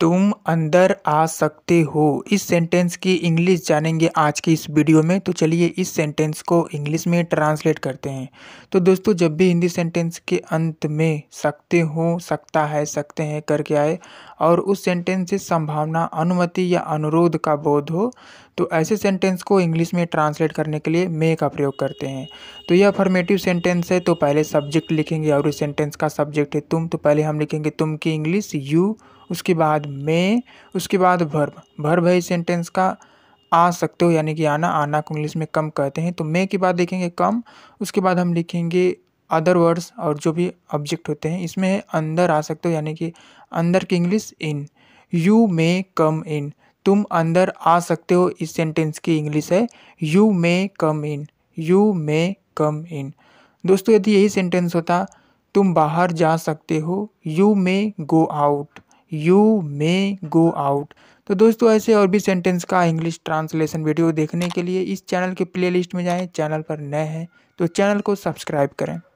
तुम अंदर आ सकते हो इस सेंटेंस की इंग्लिश जानेंगे आज की इस वीडियो में तो चलिए इस सेंटेंस को इंग्लिश में ट्रांसलेट करते हैं तो दोस्तों जब भी हिंदी सेंटेंस के अंत में सकते हो सकता है सकते हैं करके आए और उस सेंटेंस से संभावना अनुमति या अनुरोध का बोध हो तो ऐसे सेंटेंस को इंग्लिश में ट्रांसलेट करने के लिए मे का प्रयोग करते हैं तो यह अफर्मेटिव सेंटेंस है तो पहले सब्जेक्ट लिखेंगे और इस सेंटेंस का सब्जेक्ट है तुम तो पहले हम लिखेंगे तुम की इंग्लिश यू उसके बाद में उसके बाद भर्ब भर्ब है सेंटेंस का आ सकते हो यानी कि आना आना को इंग्लिश में कम कहते हैं तो मे के बाद देखेंगे कम उसके बाद हम लिखेंगे अदर वर्ड्स और जो भी ऑब्जेक्ट होते हैं इसमें है अंदर आ सकते हो यानी कि अंदर की इंग्लिश इन यू मे कम इन तुम अंदर आ सकते हो इस सेंटेंस की इंग्लिश है you may come in you may कम इन दोस्तों यदि यही सेंटेंस होता तुम बाहर जा सकते हो you may go out you may go out तो दोस्तों ऐसे और भी सेंटेंस का इंग्लिश ट्रांसलेशन वीडियो देखने के लिए इस चैनल के प्लेलिस्ट में जाएं चैनल पर नए हैं तो चैनल को सब्सक्राइब करें